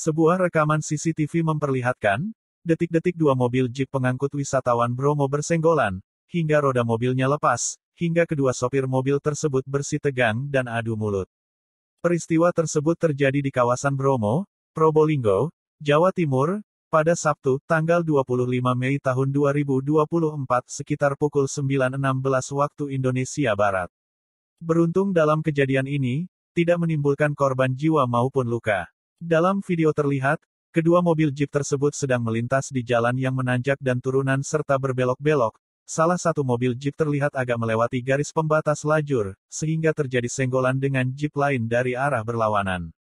Sebuah rekaman CCTV memperlihatkan, detik-detik dua mobil jeep pengangkut wisatawan Bromo bersenggolan, hingga roda mobilnya lepas, hingga kedua sopir mobil tersebut bersih tegang dan adu mulut. Peristiwa tersebut terjadi di kawasan Bromo, Probolinggo, Jawa Timur, pada Sabtu, tanggal 25 Mei tahun 2024 sekitar pukul 9.16 waktu Indonesia Barat. Beruntung dalam kejadian ini, tidak menimbulkan korban jiwa maupun luka. Dalam video terlihat, kedua mobil Jeep tersebut sedang melintas di jalan yang menanjak dan turunan serta berbelok-belok. Salah satu mobil Jeep terlihat agak melewati garis pembatas lajur, sehingga terjadi senggolan dengan Jeep lain dari arah berlawanan.